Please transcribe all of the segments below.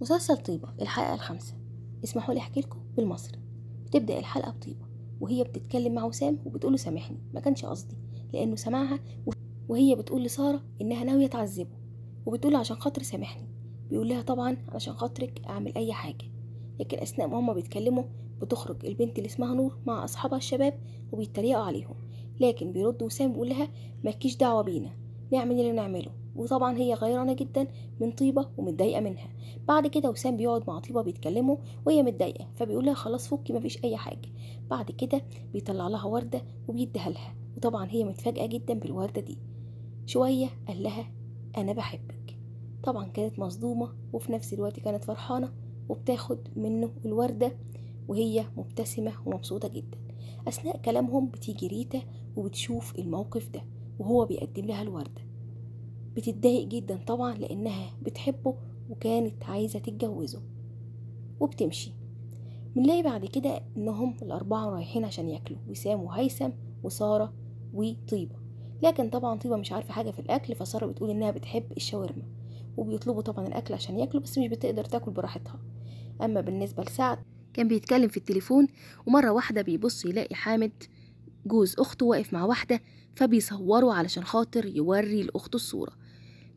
مسلسل طيبة الحلقة الخامسة اسمحوا لي أحكي لكم بالمصري بتبدأ الحلقة بطيبة وهي بتتكلم مع وسام وبتقوله سامحني ما كانش قصدي لأنه سمعها وهي بتقول لسارة إنها ناوية تعذبه وبتقول عشان خاطر سامحني بيقول لها طبعا علشان خاطرك أعمل أي حاجة لكن أثناء ما هما بيتكلموا بتخرج البنت اللي اسمها نور مع أصحابها الشباب وبيتريقوا عليهم لكن بيرد وسام بيقول لها مالكيش دعوة بينا نعمل اللي نعمله وطبعا هي غيرانة جدا من طيبة ومتضايقة منها بعد كده وسام بيقعد مع طيبة بيتكلموا وهي متضايقة فبيقول لها خلاص فكي مفيش أي حاجة بعد كده بيطلع لها وردة وبيديها لها وطبعا هي متفاجئة جدا بالوردة دي شوية قال لها أنا بحبك طبعا كانت مصدومة وفي نفس الوقت كانت فرحانة وبتاخد منه الوردة وهي مبتسمة ومبسوطة جدا أثناء كلامهم بتيجي ريتا وبتشوف الموقف ده وهو بيقدم لها الوردة بتتضايق جدا طبعا لأنها بتحبه وكانت عايزة تتجوزه وبتمشي بنلاقي بعد كده إنهم الأربعة رايحين عشان ياكلوا وسام وهيثم وسارة وطيبة لكن طبعا طيبة مش عارفة حاجة في الأكل فسارة بتقول إنها بتحب الشاورما وبيطلبوا طبعا الأكل عشان ياكلوا بس مش بتقدر تاكل براحتها أما بالنسبة لسعد كان بيتكلم في التليفون ومرة واحدة بيبص يلاقي حامد جوز أخته واقف مع واحدة فبيصوره علشان خاطر يوري لأخته الصورة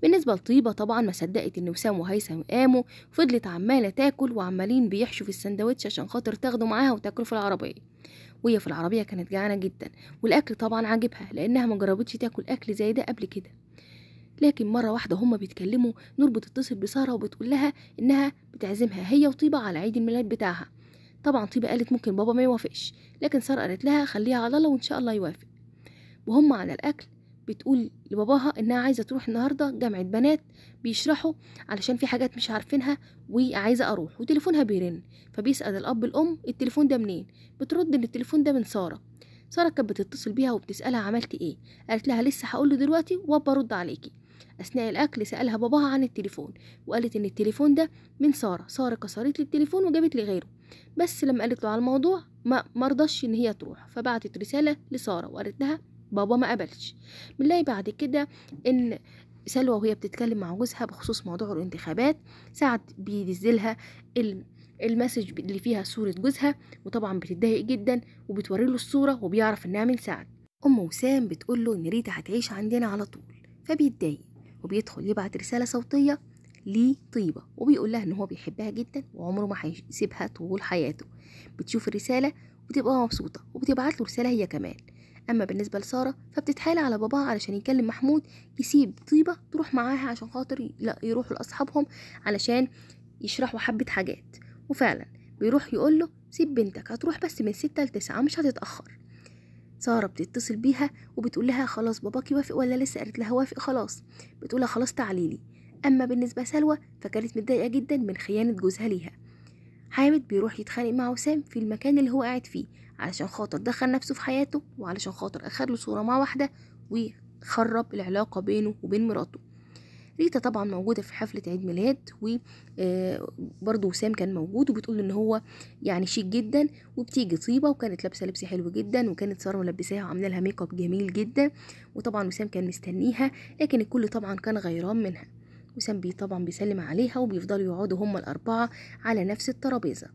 بالنسبة لطيبة طبعا ما صدقت إن وسام وهيثم قاموا فضلت عمالة تاكل وعمالين بيحشوا في السندوتش عشان خاطر تاخده معاها وتاكله في العربية وهي في العربية كانت جعانة جدا والأكل طبعا عاجبها لأنها مجربتش تاكل أكل زي ده قبل كده لكن مرة واحدة هما بيتكلموا نور بتتصل بسارة وبتقول لها إنها بتعزمها هي وطيبة على عيد الميلاد بتاعها طبعا طيبة قالت ممكن بابا ما يوافقش لكن سارة قالت لها خليها على الله وإن شاء الله يوافق وهم على الأكل بتقول لباباها انها عايزه تروح النهارده جامعه بنات بيشرحوا علشان في حاجات مش عارفينها وعايزه اروح وتليفونها بيرن فبيسال الاب الام التليفون ده منين بترد ان التليفون ده من ساره ساره كانت بتتصل بيها وبتسالها عملتي ايه قالت لها لسه هقول له دلوقتي وابا ارد عليكي اثناء الاكل سالها باباها عن التليفون وقالت ان التليفون ده من ساره ساره كسرت لي التليفون وجابت لي غيره بس لما قالت له على الموضوع ما مرضش ان هي تروح فبعتت رساله لساره وقالت لها بابا ما قبلش بنلاقي بعد كده ان سلوى وهي بتتكلم مع جوزها بخصوص موضوع الانتخابات سعد بينزلها المسج اللي فيها صورة جوزها وطبعا بتتضايق جدا وبتوري له الصورة وبيعرف انها من سعد ام وسام بتقول له ان ريتا هتعيش عندنا على طول فبيتضايق وبيدخل يبعت رسالة صوتية لطيبة وبيقول لها ان هو بيحبها جدا وعمره ما هيسيبها طول حياته بتشوف الرسالة وتبقى مبسوطة وبتبعت له رسالة هي كمان أما بالنسبة لسارة فبتتحايل على باباها علشان يكلم محمود يسيب طيبة تروح معاها عشان خاطر لا يروحوا لأصحابهم علشان يشرحوا حبة حاجات وفعلا بيروح يقول له سيب بنتك هتروح بس من ستة لتسعة مش هتتأخر سارة بتتصل بيها وبتقول لها خلاص باباكي وافق ولا لسه قالت لها وافق خلاص بتقولها خلاص تعليلي أما بالنسبة سلوى فكانت متضايقة جدا من خيانة جوزها ليها حامد بيروح يتخانق مع وسام في المكان اللي هو قاعد فيه علشان خاطر دخل نفسه في حياته وعلشان خاطر اخد له صوره مع واحده وخرب العلاقه بينه وبين مراته ريتا طبعا موجودة في حفلة عيد ميلاد وبرضه آه، وسام كان موجود وبتقول ان هو يعني شيك جدا وبتيجي طيبة وكانت لابسة لبس حلو جدا وكانت سارة ملبساها وعاملة لها ميك اب جميل جدا وطبعا وسام كان مستنيها لكن الكل طبعا كان غيران منها وسام طبعا بيسلم عليها وبيفضلوا يقعدوا هما الأربعة على نفس الترابيزة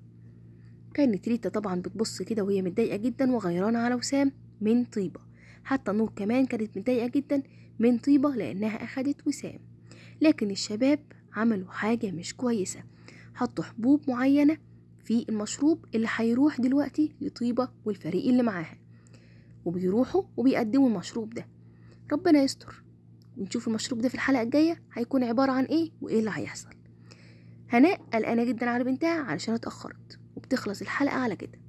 كانت ريتا طبعا بتبص كده وهي متضايقة جدا وغيرانة على وسام من طيبة حتى نور كمان كانت متضايقة جدا من طيبة لأنها أخدت وسام لكن الشباب عملوا حاجة مش كويسة حطوا حبوب معينة في المشروب اللي هيروح دلوقتي لطيبة والفريق اللي معاها وبيروحوا وبيقدموا المشروب ده ربنا يستر ونشوف المشروب ده في الحلقة الجاية هيكون عبارة عن ايه وايه اللي هيحصل هناء قلقانة جدا على بنتها علشان اتأخرت وبتخلص الحلقة على كده